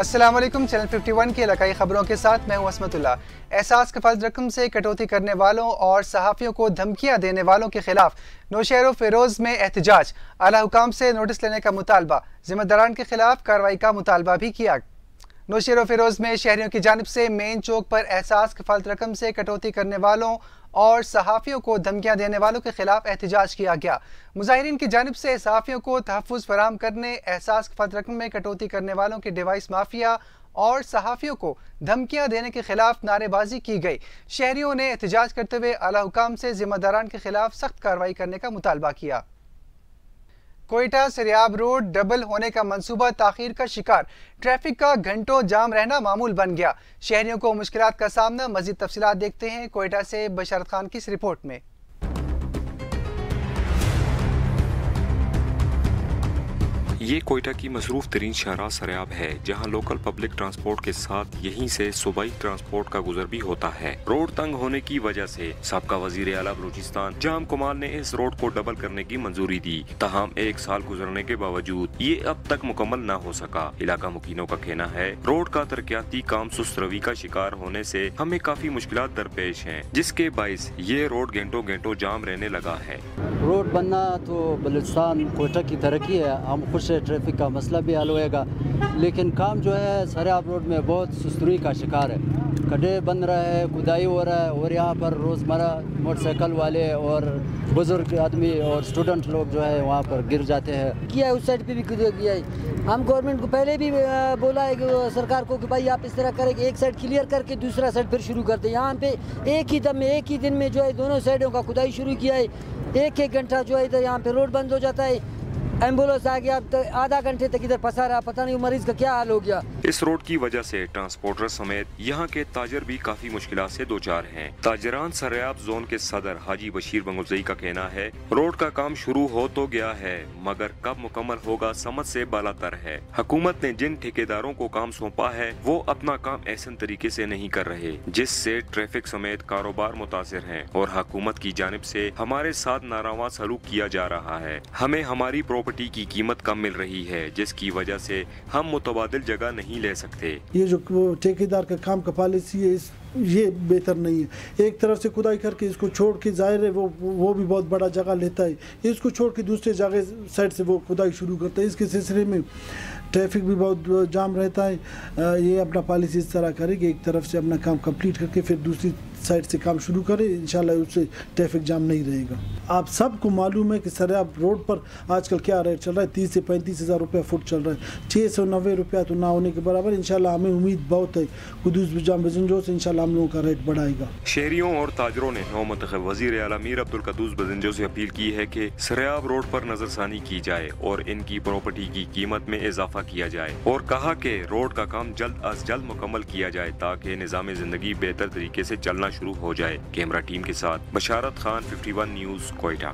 Aslam channel 51 की इलाकाई खबरों के साथ मैं हूं असमतुल्ला एहसास फर्ज रकम से कटौती करने वालों और सहाफ़ियों को धमकियां देने वालों के खिलाफ नौशहर फरोज़ में एहतजाज आला हुकाम से नोटिस लेने का मुतालबा जिम्मेदारान के खिलाफ कार्रवाई का मुतालबा भी किया नौशहर फरोज़ में शहरियों की जानब से मेन चौक पर एहसास कफालत रकम से कटौती करने वालों और सहाफ़ियों को धमकियाँ देने वालों के खिलाफ एहतजाज किया गया मुजाहरीन की जानब से सहाफ़ियों को तहफ़ फराम करने एहसास फत रकम में कटौती करने वालों के डिवाइस माफिया और सहाफ़ियों को धमकियां देने के खिलाफ नारेबाजी की गई शहरियों ने एहतजाज करते हुए अला हुकाम से जिम्मेदारान के खिलाफ सख्त कार्रवाई करने का मुतालबा किया कोयटा सरियाब रोड डबल होने का मंसूबा ताखिर का शिकार ट्रैफिक का घंटों जाम रहना मामूल बन गया शहरियों को मुश्किल का सामना मजीद तफसलत देखते हैं कोयटा से बशारत खान की इस रिपोर्ट में ये कोयटा की मसरूफ़ तरीन शाहरा सरयाब है जहाँ लोकल पब्लिक ट्रांसपोर्ट के साथ यहीं से सूबाई ट्रांसपोर्ट का गुजर भी होता है रोड तंग होने की वजह से सबका वजीर अला बलूचिस्तान जाम कुमार ने इस रोड को डबल करने की मंजूरी दी तहम एक साल गुजरने के बावजूद ये अब तक मुकम्मल न हो सका इलाका मुकीनों का कहना है रोड का तरक्याती काम सुस्त रवि का शिकार होने ऐसी हमें काफी मुश्किल दरपेश है जिसके बायस ये रोड घंटों घंटों जाम रहने लगा है रोड बनना तो बलुचस्तान कोयटा की तरक्की है हम खुश है से ट्रैफिक का मसला भी हल होएगा लेकिन काम जो है सराब रोड में बहुत सुस्तरी का शिकार है खड्डे बन रहे हैं खुदाई हो रहा है और यहाँ पर रोज़मर्रा मोटरसाइकिल वाले और बुज़ुर्ग आदमी और स्टूडेंट लोग जो है वहाँ पर गिर जाते हैं किया है उस साइड पे भी किया है हम गवर्नमेंट को पहले भी बोला है कि सरकार को कि भाई आप इस तरह करें एक साइड क्लियर करके दूसरा साइड फिर शुरू करते यहाँ पे एक ही दम में एक ही दिन में जो है दोनों साइडों का खुदाई शुरू किया है एक एक घंटा जो है इधर यहाँ पे रोड बंद हो जाता है एम्बुलेंस आ गया तो आधा घंटे तक इधर फंसा रहा पता नहीं मरीज का क्या हाल हो गया इस रोड की वजह से ट्रांसपोर्टर समेत यहाँ के ताजर भी काफी मुश्किल से दो चार हैं। ताजरान सरयाब जोन के सदर हाजी बशीर बंगोजई का कहना है रोड का काम शुरू हो तो गया है मगर कब मुकम्मल होगा समझ से बालातर है हुकूमत ने जिन ठेकेदारों को काम सौंपा है वो अपना काम ऐसा तरीके ऐसी नहीं कर रहे जिससे ट्रैफिक समेत कारोबार मुतासर है और हकूमत की जानब ऐसी हमारे साथ नारावा सलूक किया जा रहा है हमें हमारी प्रॉपर्टी प्रॉपर्टी की कीमत कम मिल रही है जिसकी वजह से हम मुतबादल जगह नहीं ले सकते ये जो ठेकेदार का काम का पॉलिसी है इस ये बेहतर नहीं है एक तरफ से खुदाई करके इसको छोड़ के जाहिर है वो वो भी बहुत बड़ा जगह लेता है इसको छोड़ के दूसरे जगह साइड से वो खुदाई शुरू करता है इसके सिलसिले में ट्रैफिक भी बहुत जाम रहता है ये अपना पॉलिसी इस तरह करेगी एक तरफ से अपना काम कंप्लीट करके फिर दूसरी साइड से काम शुरू करें इन उससे ट्रैफिक जाम नहीं रहेगा आप सबको मालूम है कि सर आप रोड पर आजकल क्या रेट चल रहा है तीस से पैंतीस हज़ार रुपया फुट चल रहा है छः सौ नब्बे रुपया तो ना होने के बराबर इन हमें उम्मीद बहुत है खुदूस जाम बजनजो से इन हम लोगों का रेट बढ़ाएगा शहरीों और ताजरों ने नौ मत वजीर अला मीर अब्दुल कदूस बजनजो से अपील की है कि सराब रोड पर नज़रसानी की जाए और इनकी प्रॉपर्टी की कीमत में इजाफा किया जाए और कहा कि रोड का काम जल्द अज जल्द मुकम्मल किया जाए ताकि निज़ाम ज़िंदगी बेहतर तरीके से चलना होना शुरू हो जाए कैमरा टीम के साथ Basharat Khan 51 news Quetta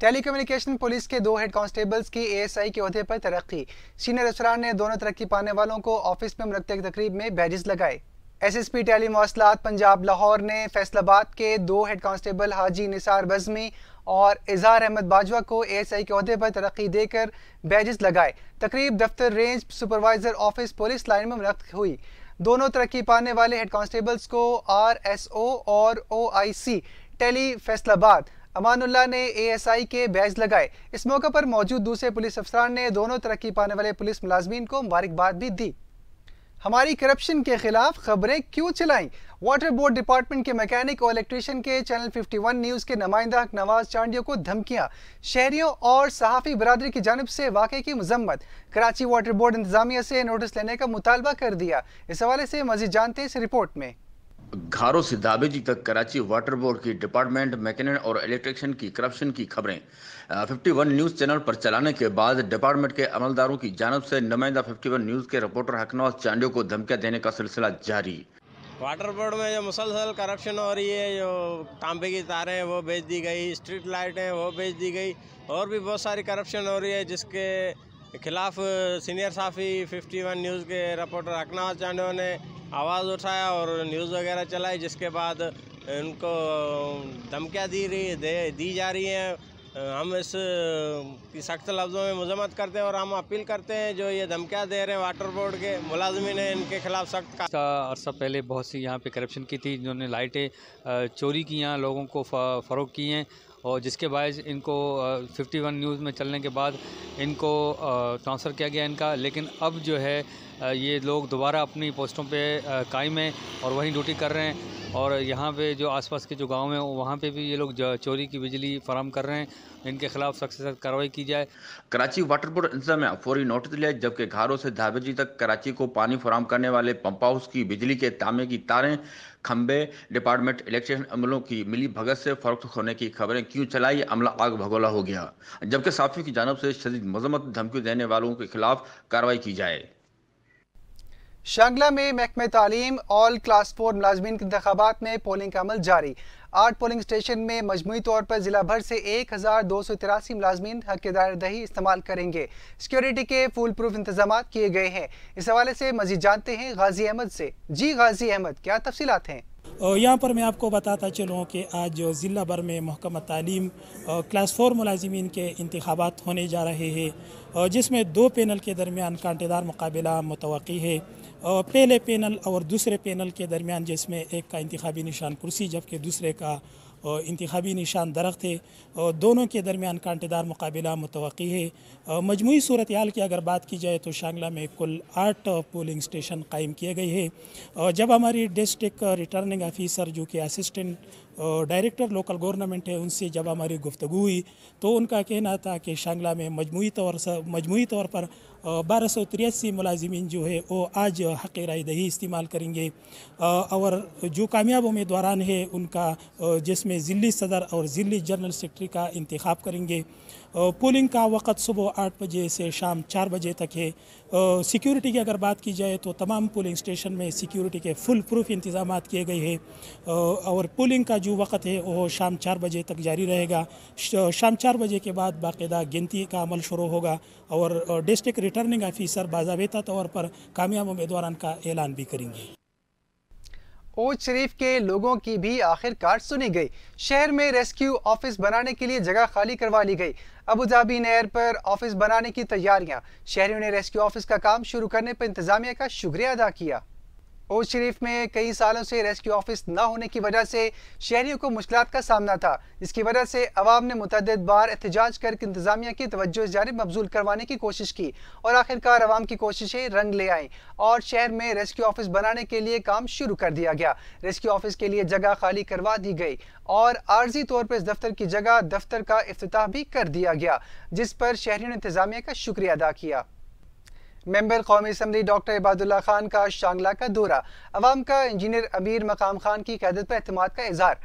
telecommunication police के दो हेड कांस्टेबल्स की एएसआई के अहदे पर तरक्की सीनियर अफसरान ने दोनों तरक्की पाने वालों को ऑफिस में मुनद तकरीब में बैजेस लगाए एस एस पी टैली मौसलात पंजाब लाहौर ने फैसलाबाद के दो हेड कांस्टेबल हाजी निसार बजमी और इजहार अहमद बाजवा को एस आई के अहदे पर तरक्की देकर बैजेस लगाए तकरीब दफ्तर range supervisor office police line में मुनद हुई दोनों तरक्की पाने वाले हेड कांस्टेबल्स को आर एस ओ और O I C tele Faisalabad Amanullah ने एएसआई के बैज लगाए इस मौके पर मौजूद दूसरे पुलिस अफसरान ने दोनों तरक्की पाने वाले पुलिस मुलाजमीन को मुबारकबाद भी दी हमारी करप्शन के खिलाफ खबरें क्यों चलाई वाटर बोर्ड डिपार्टमेंट के मैकेनिक और इलेक्ट्रिशियन के चैनल 51 न्यूज़ के नुमाइंदा नवाज चांडियो को धमकियां शहरियों और सहाफ़ी बरदरी की जानब से वाक़े की मजम्मत कराची वाटर बोर्ड इंतजामिया से नोटिस लेने का मुतालबा कर दिया इस हवाले से मजीद जानते हैं इस रिपोर्ट में घारो दाबेजी तक कराची वाटर बोर्ड की डिपार्टमेंट मैकेनिक और इलेक्ट्रिशियन की करप्शन की खबरें 51 न्यूज़ चैनल पर चलाने के बाद डिपार्टमेंट के अमलदारों की जानब से नुमाइंदा 51 न्यूज़ के रिपोर्टर हकनवास चांडियो को धमकियाँ देने का सिलसिला जारी वाटर बोर्ड में जो मुसलसल करप्शन हो रही है जो तांबे की तारें हैं वो बेच दी गई स्ट्रीट लाइट है वो बेच दी गई और भी बहुत सारी करप्शन हो रही है जिसके खिलाफ सीनियर साफ़ी 51 न्यूज़ के रिपोर्टर हकनौज चांडियो ने आवाज़ उठाया और न्यूज़ वगैरह चलाई जिसके बाद इनको धमकियाँ दी रही दे दी जा रही हैं हम इस सख्त लफ्ज़ों में मजम्मत करते हैं और हम अपील करते हैं जो ये धमकियाँ दे रहे हैं वाटर बोर्ड के मुलाजमी ने इनके खिलाफ सख्त का अरसा पहले बहुत सी यहाँ पे करप्शन की थी जिन्होंने लाइटें चोरी की यहाँ लोगों को फ़रोग की हैं और जिसके बायस इनको 51 न्यूज़ में चलने के बाद इनको ट्रांसफ़र किया गया इनका लेकिन अब जो है ये लोग दोबारा अपनी पोस्टों पे कायम हैं और वहीं ड्यूटी कर रहे हैं और यहाँ पे जो आसपास के जो गांव हैं वहाँ पे भी ये लोग चोरी की बिजली फराम कर रहे हैं इनके खिलाफ सख्त से सख्त कार्रवाई की जाए कराची वाटर बोर्ड इंतजाम में फौरी नोटिस लिया जबकि घरों से बजे तक कराची को पानी फराम करने वाले पंप हाउस की बिजली के तामे की तारें खंबे डिपार्टमेंट इलेक्ट्रिशन अमलों की मिली भगत से फरोख्त होने की खबरें क्यों चलाई अमला आग भगोला हो गया जबकि साफियों की जानब से शदीद मजम्मत धमकी देने वालों के खिलाफ कार्रवाई की जाए शांगला में महकमे तालीम ऑल क्लास फोर मुलाजमीन के इंतबात में पोलिंग का अमल जारी आठ पोलिंग स्टेशन में मजमू तौर पर जिला भर से एक हज़ार दो सौ तिरासी मुलाजमीन हकदार दही इस्तेमाल करेंगे सिक्योरिटी के फूल प्रूफ इंतजाम किए गए हैं इस हवाले से मजीद जानते हैं गाजी अहमद से जी गाजी अहमद क्या तफसीत हैं यहाँ पर मैं आपको बताता चलूँ कि आज ज़िला भर में महकमा तालीम क्लास फोर मुलाजमीन के इंतबात होने जा रहे हैं जिसमें दो पैनल के दरमियान कांटेदार मुकाबला मुतवी है पहले पैनल और दूसरे पैनल के दरमियान जिसमें एक का इंतबी निशान कुर्सी जबकि दूसरे का इंतबी निशान दरख्त है और दोनों के दरमियान कांटेदार मुकाबला मुतव है मजमू सूरत हाल की अगर बात की जाए तो शांगला में कुल आठ पोलिंग स्टेशन कायम किए गए हैं और जब हमारी डिस्ट्रिक्ट रिटर्निंग आफिसर जो कि असिस्टेंट डायरेक्टर लोकल गवर्नमेंट है उनसे जब हमारी गुफ्तु हुई तो उनका कहना था कि शांगला में मजमू तौर मजमू तौर पर बारह सौ तिरासी मुलाजमिन जो है वो आज हक़ राय दही इस्तेमाल करेंगे और जो कामयाब उम्मीदवार है उनका जिसमें ज़िली सदर और ज़िली जनरल सेक्रेटरी का इंतखब करेंगे पोलिंग का वक़्त सुबह आठ बजे से शाम चार बजे तक है सिक्योरिटी की अगर बात की जाए तो तमाम पोलिंग स्टेशन में सिक्योरिटी के फुल प्रूफ इंतजाम किए गए हैं और पोलिंग का जो वक़्त है वह शाम चार बजे तक जारी रहेगा शाम चार बजे के बाद बाकायदा गिनती का अमल शुरू होगा और डिस्ट्रिक्ट रिटर्निंग ऑफिसर बाजाबा तौर पर कामयाब उम्मीदवार का ऐलान भी करेंगे ओज शरीफ के लोगों की भी आखिरकार सुनी गई शहर में रेस्क्यू ऑफिस बनाने के लिए जगह खाली करवा ली गई अबू धाबी नहर पर ऑफिस बनाने की तैयारियां शहरियों ने रेस्क्यू ऑफिस का काम शुरू करने पर इंतजामिया का शुक्रिया अदा किया ओज शरीफ में कई सालों से रेस्क्यू ऑफिस न होने की वजह से शहरीों को मुश्किल का सामना था इसकी वजह से अवाम ने मुतद बार एहतजाज करके इंतजामिया की तवज्जो जानब मबजूल करवाने की कोशिश की और आखिरकार अवाम की कोशिशें रंग ले आई और शहर में रेस्क्यू ऑफिस बनाने के लिए काम शुरू कर दिया गया रेस्क्यू ऑफिस के लिए जगह खाली करवा दी गई और आर्जी तौर पर इस दफ्तर की जगह दफ्तर का अफ्ताह भी कर दिया गया जिस पर शहरी ने इंतजामिया का शुक्रिया अदा किया मेंबर कौमी असम्बली डॉक्टर इबादुल्ला खान का शांगला का दौरा अवाम का इंजीनियर अमीर मकाम खान की क्यादत पर अहतम का इजहार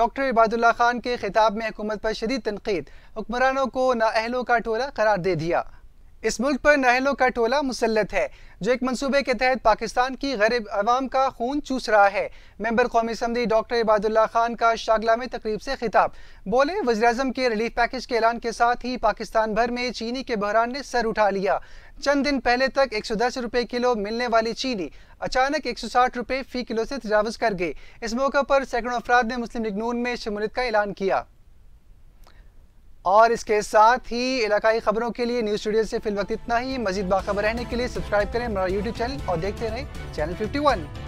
डॉक्टर इबादुल्ला खान के खिताब में हुकूमत पर शदीद तनकीद हुक्मरानों को नाअहलों का टोला करार दे दिया इस मुल्क पर नहलों का टोला मुसलत है जो एक मंसूबे के तहत पाकिस्तान की गरीब आवाम का खून चूस रहा है मेंबर कौमी असम्बली डॉक्टर इबादुल्ला खान का शागला में तकरीब से खिताब बोले वजी के रिलीफ पैकेज के ऐलान के साथ ही पाकिस्तान भर में चीनी के बहरान ने सर उठा लिया चंद दिन पहले तक एक सौ दस रुपये किलो मिलने वाली चीनी अचानक एक सौ साठ रुपये फी किलो से तजावज़ कर गई इस मौके पर सैकड़ों अफराद ने मुस्लिम लिगनून नून में शमूलियत का ऐलान किया और इसके साथ ही इलाकाई खबरों के लिए न्यूज़ स्टूडियो से फिल वक्त इतना ही मजीद बाखबर रहने के लिए सब्सक्राइब करें हमारा यूट्यूब चैनल और देखते रहें चैनल फिफ्टी